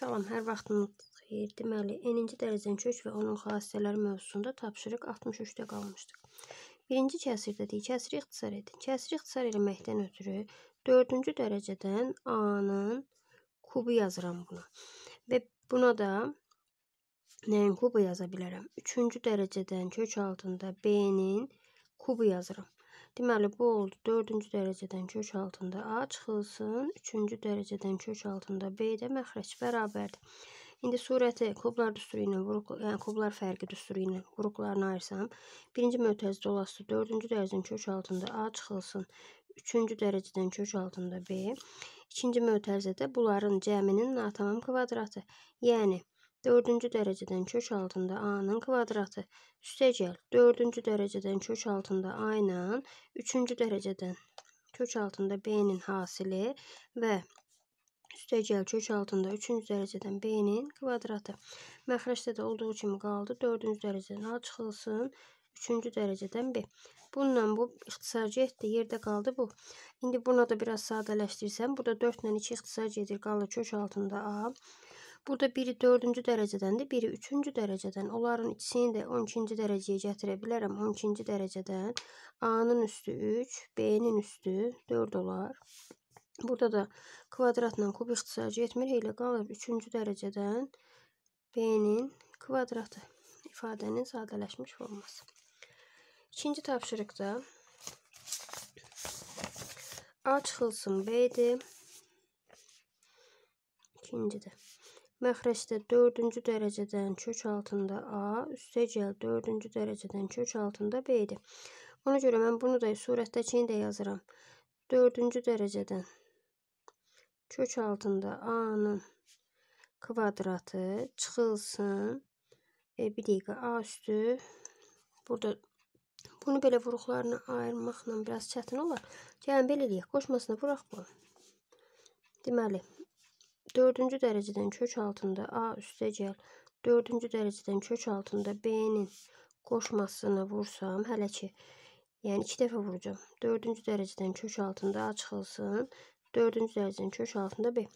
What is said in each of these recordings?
Salam, hər vaxtınız xeyir. Deməli, eninci dərəcənin kök və onun xassələri mövzusunda tapşırıq 63-də qalmışdıq. Birinci kəsir dedik, kəsiri ixtisar edin. Kəsiri ixtisar eləməkdən ötürü dördüncü dərəcədən A-nın kubu yazıram buna. Və buna da nəyin kubu yaza bilərəm? Üçüncü dərəcədən kök altında B-nin kubu yazıram. Deməli, bu oldu 4-cü dərəcədən kök altında A çıxılsın, 3-cü dərəcədən kök altında B-də məxrəc bərabərdir. İndi surəti kublar düsturu ilə, vuruq, yəni kublar fərqi düsturu ilə vuruqlarını ayırsam, birinci mötəzdə olası 4-cü dərəcədən kök altında A çıxılsın, 3-cü dərəcədən kök altında B, ikinci mötəzədə bunların cəminin natamam kvadratı, yəni Dördüncü dərəcədən kök altında A-nın kvadratı. Üstəgəl, dördüncü dərəcədən kök altında A ilə üçüncü dərəcədən kök altında B-nin hasili və üstəgəl kök altında üçüncü dərəcədən B-nin kvadratı. Məxrəcdə də olduğu kimi qaldı. Dördüncü dərəcədən A çıxılsın, üçüncü dərəcədən B. Bununla bu ixtisarcı etdi. Yerdə qaldı bu. İndi buna da biraz sadələşdirsən. Burada 4 ilə 2 ixtisarcı edir. Qalır kök altında A. Burada biri dördüncü dərəcədən də, biri üçüncü dərəcədən. Onların ikisini də 12-ci dərəcəyə gətirə bilərəm. 12-ci dərəcədən A-nın üstü 3, B-nin üstü 4 olar. Burada da kvadratla kub ixtisacı etmir. Elə qalır 3-cü dərəcədən B-nin kvadratı ifadənin sadələşmiş forması. İkinci tapşırıqda A çıxılsın B-dir. İkincidir. Məxrəcdə 4-cü dərəcədən kök altında A, üstəgəl 4-cü dərəcədən kök altında B-dir. Ona görə mən bunu da surətdəkini də yazıram. 4-cü dərəcədən kök altında A-nın kvadratı çıxılsın. E, bir dəqiqə A üstü burada bunu belə vuruqlarını ayırmaqla biraz çətin olar. Gəlin belə eləyək. Qoşmasına vuraq bu. Deməli, Dördüncü dereceden kök altında A üstəgəl dördüncü dərəcədən kök altında B-nin qoşmasını vursam, hələ ki, yəni iki dəfə vuracam. Dördüncü dərəcədən kök altında A çıxılsın, dördüncü dərəcədən kök altında B.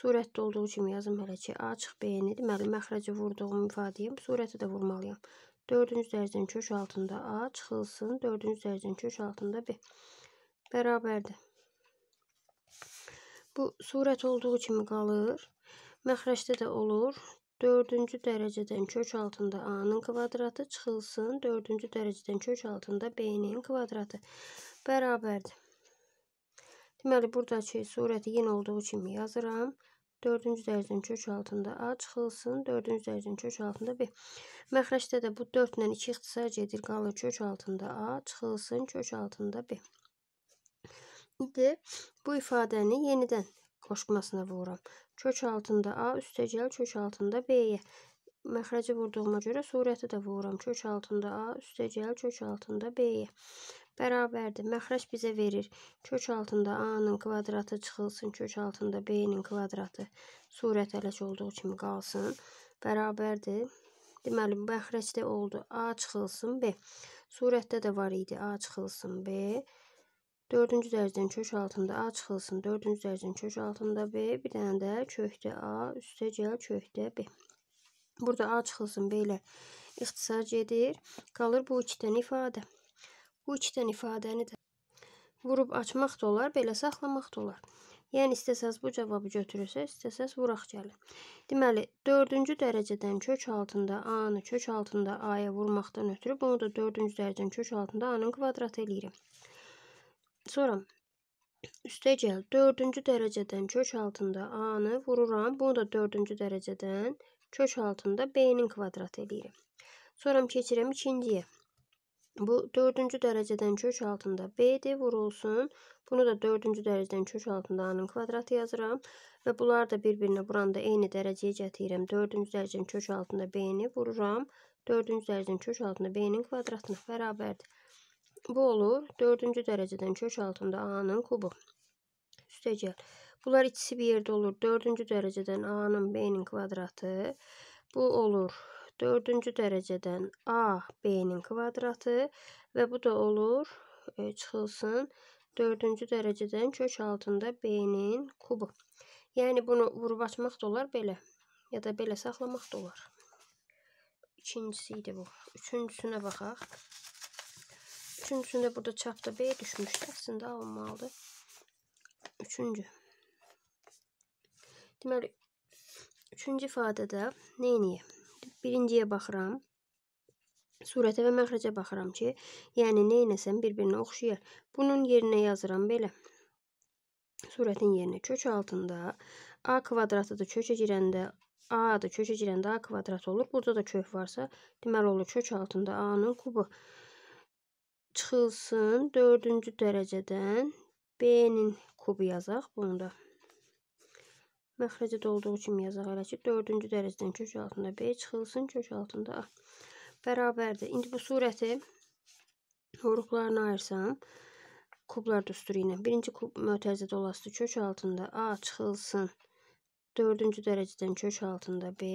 Surətdə olduğu kimi yazım hələ ki, A çıx B-ni, deməli, məxrəci vurduğum ifadəyim, surəti də vurmalıyam. Dördüncü dərəcədən kök altında A çıxılsın, dördüncü dərəcədən kök altında B. Bərabərdir. Bu surət olduğu kimi qalır. Məxrəcdə də olur. Dördüncü dərəcədən kök altında A-nın kvadratı çıxılsın. Dördüncü dərəcədən kök altında B-nin kvadratı bərabərdir. Deməli, buradakı surəti yenə olduğu kimi yazıram. Dördüncü dərəcədən kök altında A çıxılsın. Dördüncü dərəcədən kök altında B. Məxrəcdə də bu 4 ilə 2 ixtisar gedir. Qalır kök altında A çıxılsın. Kök altında B idi. Bu ifadəni yenidən qoşmasına vururam. Kök altında A, üstəgəl kök altında B-yə. Məxrəci vurduğuma görə surəti də vururam. Kök altında A, üstəgəl kök altında B-yə. Bərabərdir. Məxrəc bizə verir. Kök altında A-nın kvadratı çıxılsın, kök altında B-nin kvadratı surət ələk olduğu kimi qalsın. Bərabərdir. Deməli, məxrəcdə oldu. A çıxılsın, B. Surətdə də var idi. A çıxılsın, B. Dördüncü dərəcənin kök altında A çıxılsın. Dördüncü dərəcənin kök altında B. Bir dənə də kökdə A, üstə gəl kökdə B. Burada A çıxılsın B ilə ixtisar gedir. Qalır bu iki dənə ifadə. Bu iki dənə ifadəni də vurub açmaq da olar, belə saxlamaq da olar. Yəni istəsəz bu cavabı götürürsəz, istəsəz vuraq gəlin. Deməli, 4-cü dərəcədən kök altında A-nı kök altında A-ya vurmaqdan ötürü bunu da 4-cü dərəcənin kök altında A-nın kvadratı eləyirəm. Sonra üstəgəl dördüncü dərəcədən kök altında A-nı vururam. Bunu da dördüncü dərəcədən kök altında B-nin kvadratı eləyirəm. Sonra keçirəm ikinciyə. Bu dördüncü dərəcədən kök altında B-dir, vurulsun. Bunu da dördüncü dərəcədən kök altında A-nın kvadratı yazıram. Və bunlar da bir-birinə buranda eyni dərəcəyə gətirirəm. Dördüncü dərəcənin kök altında B-ni vururam. Dördüncü dərəcənin kök altında B-nin kvadratına bərabərdir. Bu olur. Dördüncü dərəcədən kök altında A-nın kubu. Üstə gəl. Bunlar ikisi bir yerdə olur. Dördüncü dərəcədən A-nın B-nin kvadratı. Bu olur. Dördüncü dərəcədən A, B-nin kvadratı. Və bu da olur. E, çıxılsın. Dördüncü dərəcədən kök altında B-nin kubu. Yəni, bunu vurub açmaq da olar belə. Ya da belə saxlamaq da olar. İkincisi idi bu. Üçüncüsünə baxaq. Üçüncüsünde burada çapta B düşmüştü. Aslında A olmalı. Üçüncü. Deməli, üçüncü ifadədə nə edəyim? Birinciyə baxıram. Surətə və məxrəcə baxıram ki, yəni nə eləsəm bir-birinə oxşayır. Bunun yerinə yazıram belə. Surətin yerinə kök altında A kvadratıdır kökə girəndə A-dır kökə girəndə A kvadrat olur. Burada da kök varsa, deməli olur kök altında A-nın kubu çıxılsın dördüncü dərəcədən B-nin kubu yazaq bunu da. Məxrəcədə olduğu kimi yazaq elə ki, dördüncü dərəcədən kök altında B çıxılsın, kök altında A. Bərabərdir. İndi bu surəti yoruqlarına ayırsam, kublar düsturu ilə. Birinci kub mötəzədə olası kök altında A çıxılsın, dördüncü dərəcədən kök altında B.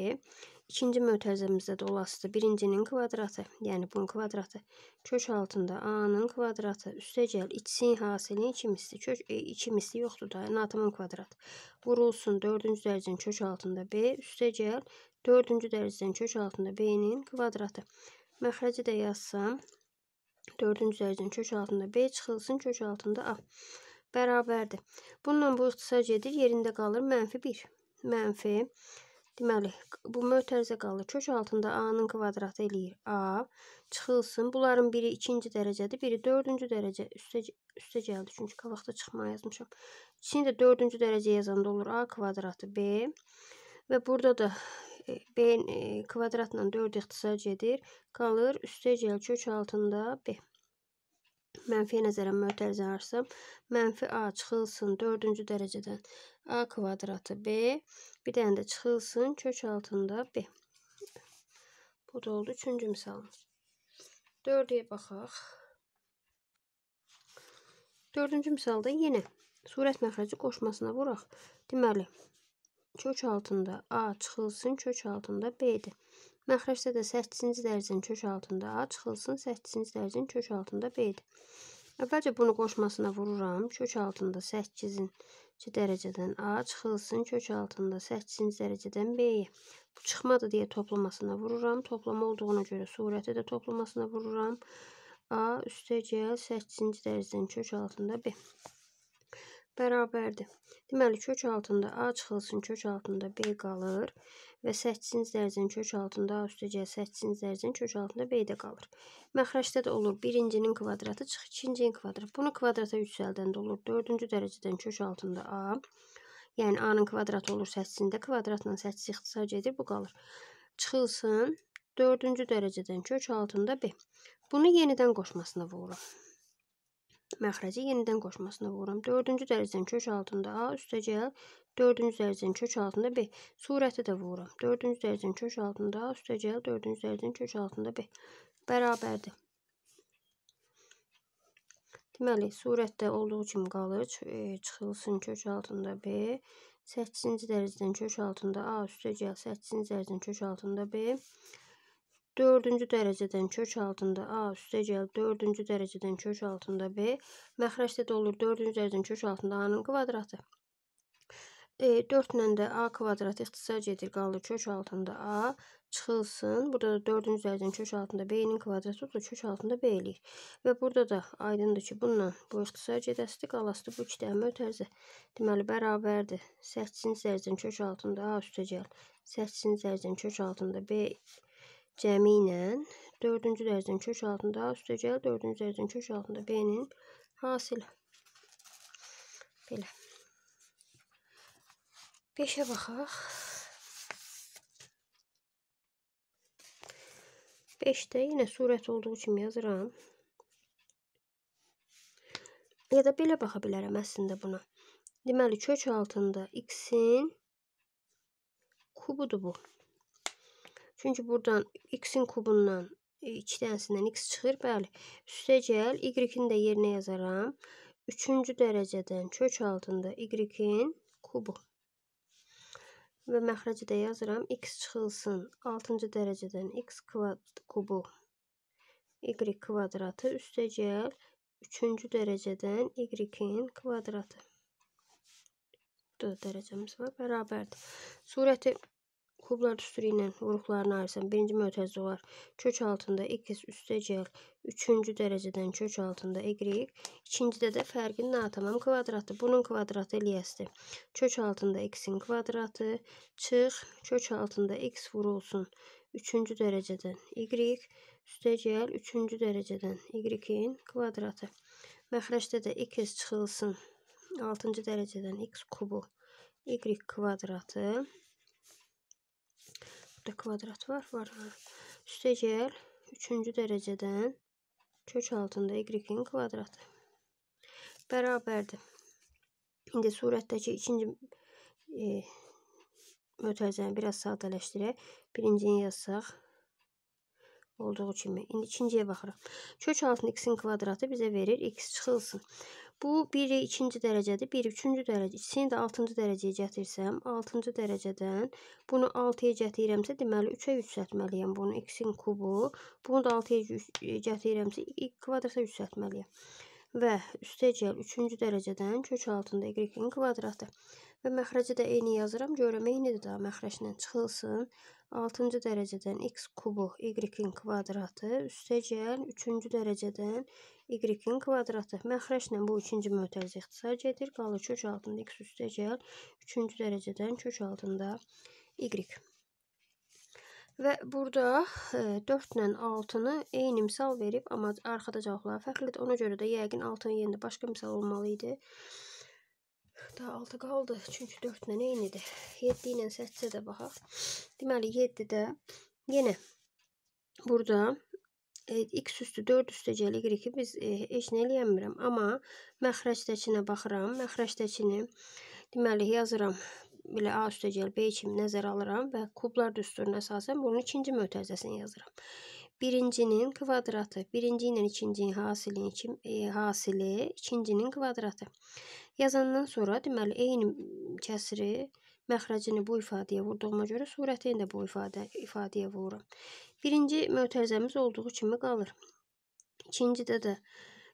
İkinci mötərizəmizdə də olasıdır. Birincinin kvadratı, yəni bunun kvadratı kök altında A-nın kvadratı üstəgəl içsin hasilin 2 misli, kök 2 e, misli yoxdur da, natımın yəni kvadratı. Vurulsun dördüncü dərəcənin kök altında B üstəgəl dördüncü dərəcənin kök altında B-nin kvadratı. Məxrəci də yazsam, dördüncü dərəcənin kök altında B çıxılsın, kök altında A bərabərdir. Bununla bu ixtisar gedir, yerində qalır mənfi 1 mənfi. Deməli, bu mötərizə qalır. Kök altında A-nın kvadratı eləyir A. Çıxılsın. Bunların biri ikinci dərəcədir, biri dördüncü dərəcə. Üstə, üstə gəldi, çünki qabaqda çıxma yazmışam. İçini də dördüncü dərəcə yazanda olur A kvadratı B. Və burada da e, B e, kvadratla 4 ixtisar gedir. Qalır üstə gəl kök altında B. Mənfiyə nəzərən mötərizə arası mənfi A çıxılsın 4-cü dərəcədən A kvadratı B. Bir dənə də çıxılsın kök altında B. Bu da oldu 3-cü misalımız. 4-yə baxaq. 4-cü misalda yenə surət məxrəci qoşmasına vuraq. Deməli, kök altında A çıxılsın, kök altında B-dir. Məxrəcdə də 8-ci dərəcənin kök altında A çıxılsın, 8-ci dərəcənin kök altında B-dir. Əvvəlcə bunu qoşmasına vururam. Kök altında 8-ci dərəcədən A çıxılsın, kök altında 8-ci dərəcədən B-yə. Bu çıxmadı deyə toplamasına vururam. Toplama olduğuna görə surəti də toplamasına vururam. A üstə gəl 8-ci dərəcədən kök altında B bərabərdir. Deməli, kök altında A çıxılsın, kök altında B qalır və 8-ci dərəcənin kök altında A üstə gəl 8-ci dərəcənin kök altında B də qalır. Məxrəcdə də olur birincinin kvadratı çıx ikincinin kvadratı. Bunu kvadrata yüksəldəndə olur 4-cü dərəcədən kök altında A. Yəni A-nın kvadratı olur 8-də, kvadratla 8 ixtisar gedir, bu qalır. Çıxılsın 4-cü dərəcədən kök altında B. Bunu yenidən qoşmasına vururam. Məxrəci yenidən qoşmasına vururam. 4-cü dərəcənin kök altında A üstəgəl 4-cü dərəcənin kök altında B. Surəti də vururam. 4-cü dərəcənin kök altında A üstəgəl 4-cü dərəcənin kök altında B. Bərabərdir. Deməli, surətdə olduğu kimi qalır. E, çıxılsın kök altında B. 8-ci dərəcədən kök altında A üstəgəl 8-ci dərəcədən kök altında B. Dördüncü dərəcədən kök altında A üstə gəl, dördüncü dərəcədən kök altında B. Məxrəcdə də olur, dördüncü dərəcədən kök altında A-nın kvadratı. E, 4 ilə də A kvadratı ixtisar gedir, qalır kök altında A çıxılsın. Burada da dördüncü dərəcənin kök altında B-nin kvadratı da kök altında B eləyir. Və burada da aydındır ki, bununla bu ixtisar gedəsidir, qalasıdır bu iki dəyəmə ötərzə. Deməli, bərabərdir. 8-ci dərəcənin kök altında A üstə gəl, 8-ci dərəcənin kök altında B cəmiylə dördüncü dərəcənin kök altında üstəgəl dördüncü dərəcənin kök altında B-nin hasili. Belə. 5-ə baxaq. 5-də yenə surət olduğu kimi yazıram. Ya da belə baxa bilərəm əslində buna. Deməli, kök altında x-in kubudur bu. Çünki buradan x-in kubundan 2 e, dənəsindən x çıxır. Bəli, üstə gəl, y-in də yerinə yazaram. Üçüncü dərəcədən kök altında y-in kubu. Və məxrəci də yazıram. x çıxılsın. Altıncı dərəcədən x kubu y kvadratı üstə gəl. Üçüncü dərəcədən y-in kvadratı. 4 dərəcəmiz var. Bərabərdir. Surəti Kublar düsturu ilə vuruqlarını ayırsan. Birinci mötəzə var. Kök altında x üstəcəl. Üçüncü dərəcədən kök altında y. İkincidə də fərqin natamam kvadratı. Bunun kvadratı eləyəsidir. Kök altında x-in kvadratı. Çıx. Kök altında x vurulsun. Üçüncü dərəcədən y. Üstəcəl. Üçüncü dərəcədən y-in kvadratı. Məxrəcdə də x çıxılsın. Altıncı dərəcədən x kubu. y kvadratı üstdə kvadrat var, var, var. Üstə gəl, üçüncü dərəcədən kök altında y-in kvadratı. Bərabərdir. İndi surətdəki ikinci e, mötərizəni biraz sadələşdirək. Birincini yazsaq olduğu kimi. İndi ikinciyə baxırıq. Kök altında x-in kvadratı bizə verir x çıxılsın. Bu biri ikinci dərəcədir, biri üçüncü dərəcə. İkisini də altıncı dərəcəyə gətirsəm, altıncı dərəcədən bunu 6-ya gətirirəmsə, deməli 3-ə yüksəltməliyəm bunu x-in kubu. Bunu da 6-ya e, gətirirəmsə, kvadrata yüksəltməliyəm və üstəgəl 3-cü dərəcədən kök altında y-in kvadratı. Və məxrəci də eyni yazıram. Görəm eynidir da məxrəclə çıxılsın. 6-cı dərəcədən x kubu y-in kvadratı üstəgəl 3-cü dərəcədən y-in kvadratı. Məxrəclə bu ikinci mötərizə ixtisar gedir. Qalır kök altında x üstəgəl 3-cü dərəcədən kök altında y. Və burada 4 e, ilə 6-nı eyni misal verib, amma arxada cavablar fərqlidir. Ona görə də yəqin 6-nın yerində başqa misal olmalı idi. Daha 6 qaldı, çünki 4 ilə eynidir. 7 ilə 8-ə də baxaq. Deməli, 7-də yenə burada e, x üstü 4 üstəcəl y-i biz e, heç nə eləyəmirəm. Amma məxrəcdəkinə baxıram. Məxrəcdəkini, deməli, yazıram ilə A üstəgəl B kimi nəzərə alıram və kublar düsturuna əsasən bunun ikinci mötərizəsini yazıram. Birincinin kvadratı, birinci ilə ikincinin hasili, kim, e, hasili, ikincinin kvadratı. Yazandan sonra deməli eyni kəsiri məxrəcini bu ifadəyə vurduğuma görə surətini də bu ifadə ifadəyə vururam. Birinci mötərizəmiz olduğu kimi qalır. İkincidə də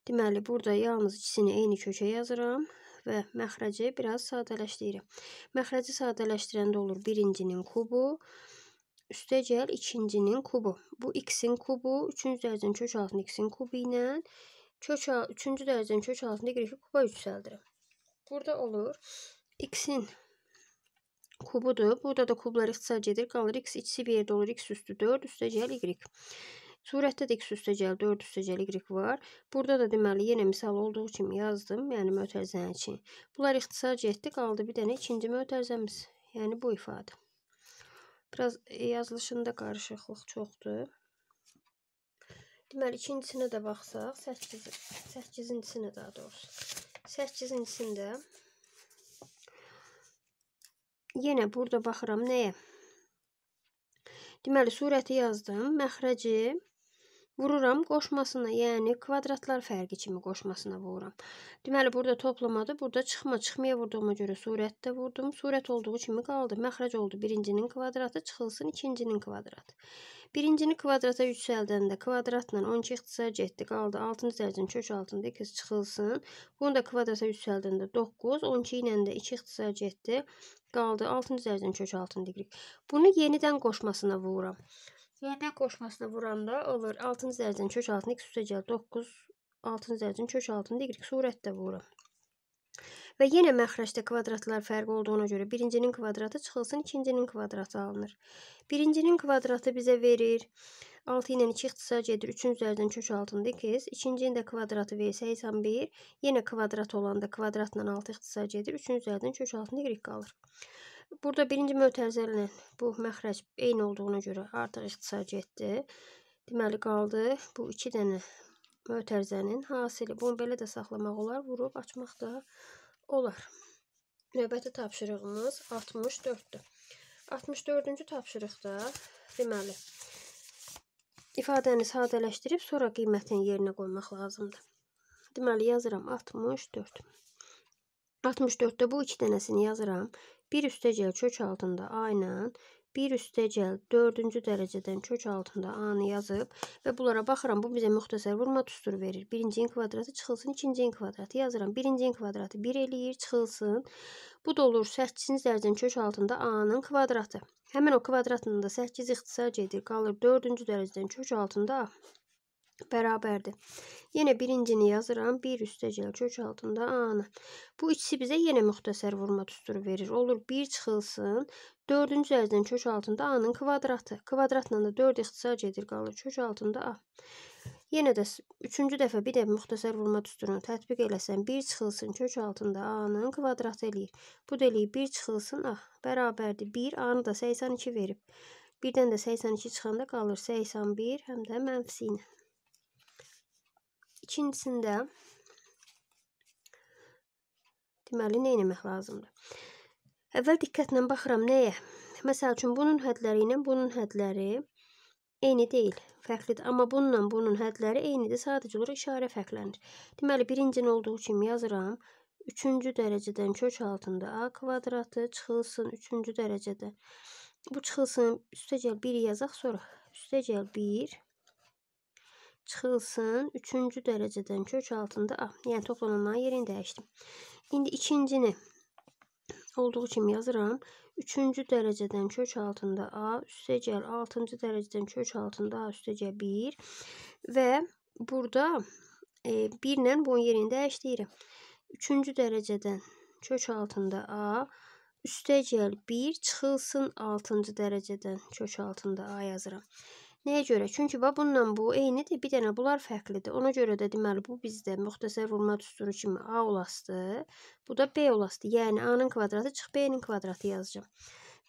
deməli burada yalnız ikisini eyni kökə yazıram və məxrəci biraz sadələşdirirəm. Məxrəci sadələşdirəndə olur birincinin kubu, üstə gəl ikincinin kubu. Bu x-in kubu, üçüncü dərəcənin kök altında x-in kubu ilə kök, üçüncü dərəcənin kök altında qrifi kuba yüksəldirəm. Burada olur x-in kubudur. Burada da kublar ixtisar gedir. Qalır x içsi bir yerdə olur. x üstü 4 üstə gəl y. Surətdə də x üstə gəl 4 üstə gəl y var. Burada da deməli yenə misal olduğu kimi yazdım, yəni mötərizənin içi. Bunlar ixtisar getdi, qaldı bir dənə ikinci mötərizəmiz, yəni bu ifadə. Biraz e, yazılışında qarışıqlıq çoxdur. Deməli ikincisinə də baxsaq, 8 8-incisinə daha doğrusu. 8-incisində yenə burada baxıram nəyə? Deməli, surəti yazdım. Məxrəci vururam qoşmasına, yəni kvadratlar fərqi kimi qoşmasına vururam. Deməli, burada toplamada, burada çıxma, çıxmaya vurduğuma görə surətdə vurdum. Surət olduğu kimi qaldı. Məxrəc oldu birincinin kvadratı, çıxılsın ikincinin kvadratı. Birincini kvadrata yüksəldəndə kvadratla 12 ixtisar getdi, qaldı 6-cı dərəcənin kök altında 2 çıxılsın. Bunu da kvadrata yüksəldəndə 9, 12 ilə də 2 ixtisar getdi, qaldı 6-cı dərəcənin kök altında 1. Bunu yenidən qoşmasına vururam. Yenidən qoşmasına vuranda olur 6-cı dərəcənin kök altında x üstə gəl 9, 6-cı dərəcənin kök altında y surətdə vururam. Və yenə məxrəcdə kvadratlar fərqi olduğuna görə birincinin kvadratı çıxılsın, ikincinin kvadratı alınır. Birincinin kvadratı bizə verir 6 ilə 2 ixtisar gedir, 3-cü dərəcənin kök altında 2, ikincinin də kvadratı verir 81, yenə kvadrat olanda kvadratla 6 ixtisar gedir, 3-cü dərəcənin kök altında y qalır. Burada birinci mötərizələ bu məxrəc eyni olduğuna görə artıq ixtisar getdi. Deməli qaldı bu iki dənə mötərizənin hasili. Bunu belə də saxlamaq olar, vurub açmaq da olar. Növbəti tapşırığımız 64-dür. 64-cü tapşırıqda deməli ifadəni sadələşdirib sonra qiymətin yerinə qoymaq lazımdır. Deməli yazıram 64. 64-də bu iki dənəsini yazıram. 1 üstəcəl kök altında A ilə 1 üstəcəl 4-cü dərəcədən kök altında A-nı yazıb və bunlara baxıram. Bu bizə müxtəsər vurma düstur verir. Birincinin kvadratı çıxılsın, ikincinin kvadratı yazıram. Birincinin kvadratı 1 eləyir, çıxılsın. Bu da olur 8-ci dərəcənin kök altında A-nın kvadratı. Həmin o kvadratında 8 ixtisar gedir, qalır 4-cü dərəcədən kök altında A bərabərdir. Yenə birincini yazıram. 1 üstəcəl kök altında ana. Bu ikisi bizə yenə müxtəsər vurma düsturu verir. Olur 1 çıxılsın. Dördüncü əzdən kök altında A-nın kvadratı. Kvadratla da 4 ixtisar gedir qalır. Kök altında A. Yenə də üçüncü dəfə bir də müxtəsər vurma düsturunu tətbiq eləsən, 1 çıxılsın kök altında A-nın kvadratı eləyir. Bu da eləyir 1 çıxılsın A, bərabərdir 1, A-nı da 82 verib. Birdən də 82 çıxanda qalır 81, həm də mənfisi ilə. İkincisində deməli nə etmək lazımdır? Əvvəl diqqətlə baxıram nəyə? Məsəl üçün bunun hədləri ilə bunun hədləri eyni deyil, fərqlidir. Amma bununla bunun hədləri eynidir, sadəcə olaraq işarə fərqlənir. Deməli, birincinin olduğu kimi yazıram. Üçüncü dərəcədən kök altında A kvadratı çıxılsın üçüncü dərəcədə. Bu çıxılsın, üstə gəl 1 yazaq, sonra üstə gəl 1 çıxılsın. Üçüncü dərəcədən ah, kök altında A. Yəni toplanan yerini dəyişdim. İndi ikincini olduğu kimi yazıram. Üçüncü dərəcədən kök altında A üstəgəl altıncı dərəcədən kök altında A üstəgəl 1 və burada e, 1 ilə bunun yerini dəyişdirirəm. Üçüncü dərəcədən kök altında A üstəgəl 1 çıxılsın altıncı dərəcədən kök altında A yazıram. Nəyə görə? Çünki bax bununla bu eynidir, bir dənə bunlar fərqlidir. Ona görə də deməli bu bizdə müxtəsər vurma düsturu kimi A olasıdır. Bu da B olasıdır. Yəni A-nın kvadratı çıx B-nin kvadratı yazacağam.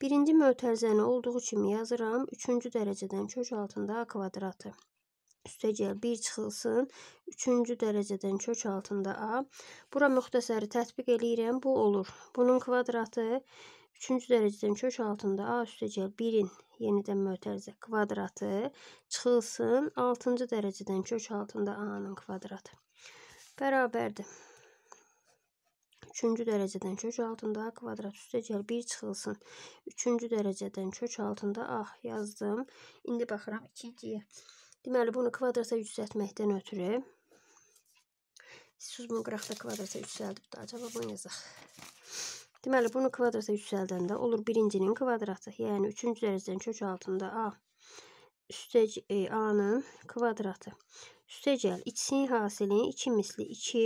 Birinci mötərizəni olduğu kimi yazıram. Üçüncü dərəcədən kök altında A kvadratı. Üstəgəl 1 çıxılsın. Üçüncü dərəcədən kök altında A. Bura müxtəsəri tətbiq eləyirəm. Bu olur. Bunun kvadratı 1 Üçüncü dərəcədən kök altında A üstəgəl 1-in yenidən mötərizə kvadratı çıxılsın. Altıncı dərəcədən kök altında A-nın kvadratı. Bərabərdir. Üçüncü dərəcədən kök altında A kvadrat üstəgəl 1 çıxılsın. Üçüncü dərəcədən kök altında A yazdım. İndi baxıram 2-2-yə. Deməli, bunu kvadrata yüksəltməkdən ötürü. Siz bunu qıraqda kvadrata yüksəldib də acaba bunu yazaq. Deməli, bunu kvadrata yüksəldəndə olur birincinin kvadratı. Yəni, üçüncü dərəcənin kök altında A üstə e, A-nın kvadratı. Üstə gəl, ikisinin hasilini 2 misli 2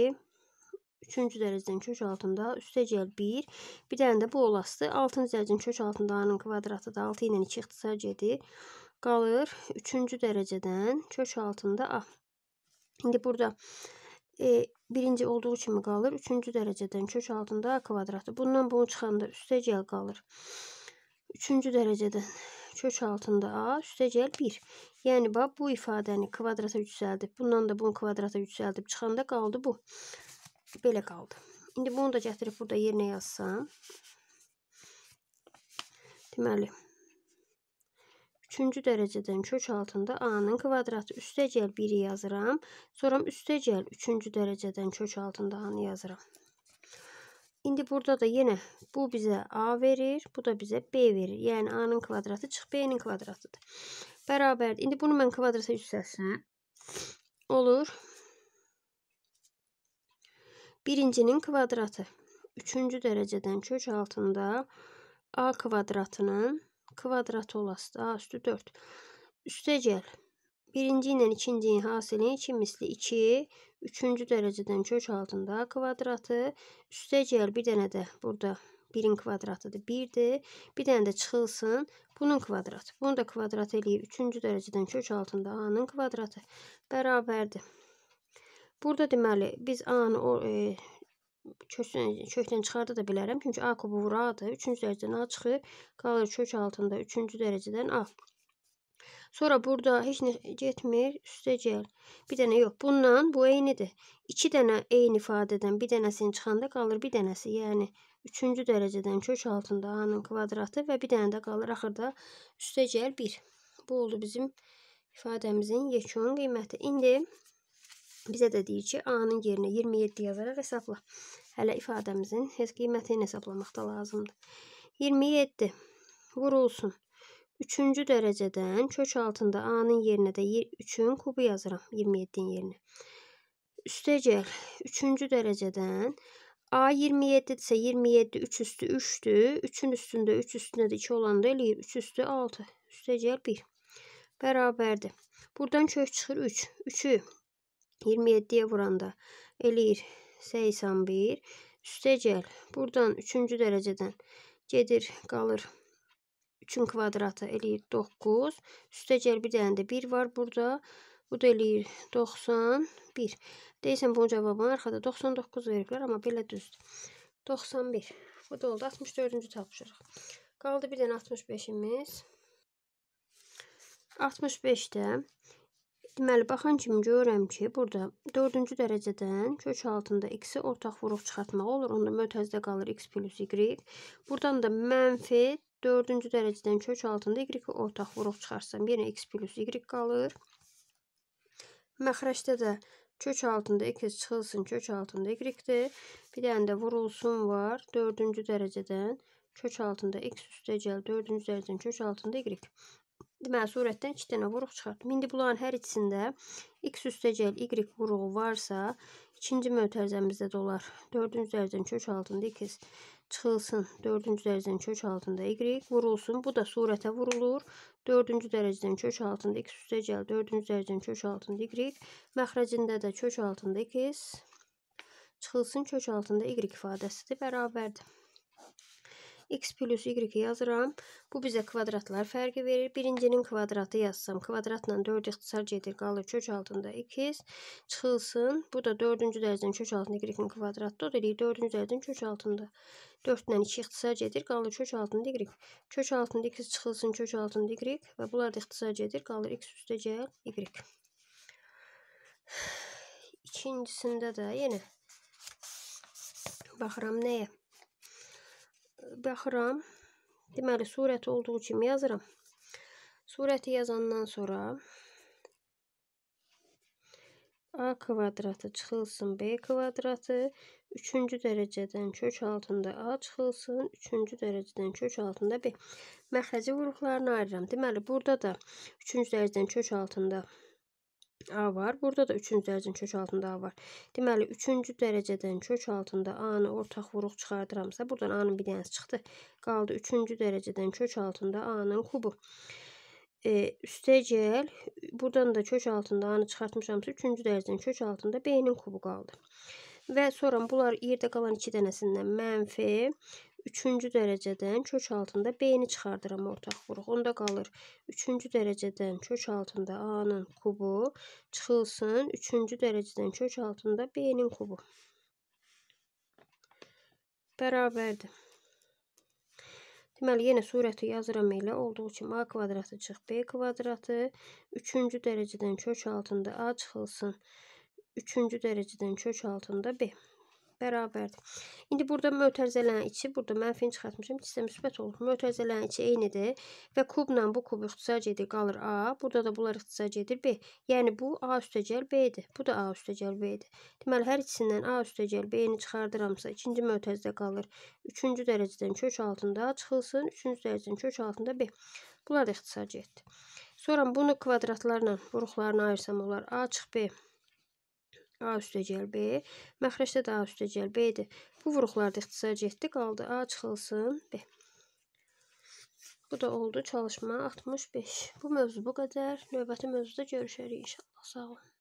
üçüncü dərəcənin kök altında üstə gəl 1. Bir dənə də bu olasıdır. Altıncı dərəcənin kök altında A-nın kvadratı da 6 ilə 2 ixtisar gedir. Qalır üçüncü dərəcədən kök altında A. İndi burada E, birinci olduğu kimi qalır. Üçüncü dərəcədən kök altında A kvadratı. Bundan bunu çıxanda üstəgəl qalır. Üçüncü dərəcədən kök altında A üstəgəl 1. Yəni, bax, bu ifadəni kvadrata yüksəldib, bundan da bunu kvadrata yüksəldib çıxanda qaldı bu. Belə qaldı. İndi bunu da gətirib burada yerinə yazsam. Deməli, Üçüncü dereceden kök altında A'nın nın kvadratı. Üstəcəl 1-i yazıram. Sonra üstəcəl üçüncü dereceden kök altında A'nı nı yazıram. İndi burada da yine bu bize A verir, bu da bize B verir. Yəni A'nın nın kvadratı çıx B-nin kvadratıdır. Bərabərdir. İndi bunu mən kvadrata yüksəlsəm olur. Birincinin kvadratı. Üçüncü dereceden kök altında A kvadratının kvadrat olası da üstü 4. Üstə gəl. Birinci ilə ikincinin hasilini 2 misli 2, üçüncü dərəcədən kök altında kvadratı, üstə gəl bir dənə də burada 1-in kvadratıdır 1-dir, bir dənə də çıxılsın bunun kvadratı. Bunu da kvadrat eləyib üçüncü dərəcədən kök altında A-nın kvadratı bərabərdir. Burada deməli biz A-nı e, kökdən, kökdən çıxarda da bilərəm. Çünki A kubu vur A-dır. Üçüncü dərəcədən A çıxır. Qalır kök altında üçüncü dərəcədən A. Sonra burada heç nə getmir. Üstə gəl. Bir dənə yox. Bundan bu eynidir. İki dənə eyni ifadədən bir dənəsini çıxanda qalır bir dənəsi. Yəni, üçüncü dərəcədən kök altında A-nın kvadratı və bir dənə də qalır axırda üstə gəl 1. Bu oldu bizim ifadəmizin yekun qiyməti. İndi Bizə də deyir ki, A-nın yerinə 27 yazaraq hesabla. Hələ ifadəmizin heç qiymətini hesablamaq da lazımdır. 27 vurulsun. Üçüncü dərəcədən kök altında A-nın yerinə də 3-ün kubu yazıram 27-nin yerinə. Üstə gəl. Üçüncü dərəcədən A 27 isə 27 3 üstü 3-dür. 3-ün üstündə 3 üstünə də 2 olanda eləyir. 3 üstü 6. Üstə gəl 1. Bərabərdir. Buradan kök çıxır 3. 3-ü 27-yə vuranda eləyir 81. Üstə gəl. Buradan 3-cü dərəcədən gedir, qalır 3-ün kvadratı eləyir 9. Üstə gəl bir dənə də 1 var burada. Bu da eləyir 91. Deyirsən bunun cavabını arxada 99 veriblər, amma belə düzdür. 91. Bu da oldu 64-cü tapışırıq. Qaldı bir dənə 65-imiz. 65-də Deməli, baxan kimi görürəm ki, burada 4-cü dərəcədən kök altında x-i ortaq vuruq çıxartmaq olur. Onda mötəzdə qalır x plus y. Buradan da mənfi 4-cü dərəcədən kök altında y-i ortaq vuruq çıxarsam, yenə x plus y qalır. Məxrəcdə də kök altında x çıxılsın, kök altında y-dir. Bir dənə də vurulsun var 4-cü dərəcədən kök altında x üstə gəl 4-cü dərəcədən kök altında y. Deməli, surətdən 2 dənə vuruq çıxartdım. İndi bunların hər ikisində x üstəcəl y vuruğu varsa, ikinci mötərizəmizdə də olar. 4-cü dərəcənin kök altında 2 çıxılsın. 4-cü dərəcənin kök altında y vurulsun. Bu da surətə vurulur. 4-cü dərəcənin kök altında x üstəcəl 4-cü dərəcənin kök altında y. Məxrəcində də kök altında 2 çıxılsın. Kök altında y ifadəsidir. Bərabərdir x plus y yazıram. Bu bizə kvadratlar fərqi verir. Birincinin kvadratı yazsam, kvadratla 4 ixtisar gedir, qalır kök altında 2x. Çıxılsın, bu da 4-cü dərəcənin kök altında y-in kvadratı, o da 4-cü dərəcənin kök altında. 4 ilə 2 ixtisar gedir, qalır kök altında y. Kök altında x çıxılsın, kök altında y və bunlar da ixtisar gedir, qalır x üstə gəl y. İkincisində də yenə baxıram nəyə? baxıram. Deməli, surəti olduğu kimi yazıram. Surəti yazandan sonra A kvadratı çıxılsın B kvadratı. Üçüncü dərəcədən kök altında A çıxılsın. Üçüncü dərəcədən kök altında B. Məxrəci vuruqlarını ayırıram. Deməli, burada da üçüncü dərəcədən kök altında A A var. Burada da üçüncü dərəcənin kök altında A var. Deməli, üçüncü dərəcədən kök altında A-nı ortaq vuruq çıxardıramsa, buradan A-nın bir dənəsi çıxdı. Qaldı üçüncü dərəcədən kök altında A-nın kubu. E, üstə gəl. Buradan da kök altında A-nı çıxartmışamsa, üçüncü dərəcədən kök altında B-nin kubu qaldı. Və sonra bunlar yerdə qalan iki dənəsindən mənfi üçüncü dərəcədən kök altında B-ni çıxardıram ortaq vuruq. Onda qalır üçüncü dərəcədən kök altında A-nın kubu çıxılsın üçüncü dərəcədən kök altında B-nin kubu. Bərabərdir. Deməli, yenə surəti yazıram elə olduğu kimi A kvadratı çıx B kvadratı. Üçüncü dərəcədən kök altında A çıxılsın. Üçüncü dərəcədən kök altında B bərabərdir. İndi burada mötərizələrin içi, burada mənfini çıxartmışam, ikisi də müsbət olur. Mötərizələrin içi eynidir və kubla bu kub ixtisac edir, qalır A. Burada da bunlar ixtisac edir B. Yəni bu A üstəgəl B-dir. Bu da A üstəgəl B-dir. Deməli hər ikisindən A üstəgəl B-ni çıxardıramsa, ikinci mötərizdə qalır. Üçüncü dərəcədən kök altında çıxılsın, üçüncü dərəcədən kök altında B. Bunlar da ixtisac etdi. Sonra bunu kvadratlarla, vuruqlarına ayırsam olar. A çıx B A üstə gəl B. Məxrəcdə də A üstə gəl B-dir. Bu vuruqlarda ixtisar getdi, qaldı A çıxılsın B. Bu da oldu çalışma 65. Bu mövzu bu qədər. Növbəti mövzuda görüşərik inşallah. Sağ olun.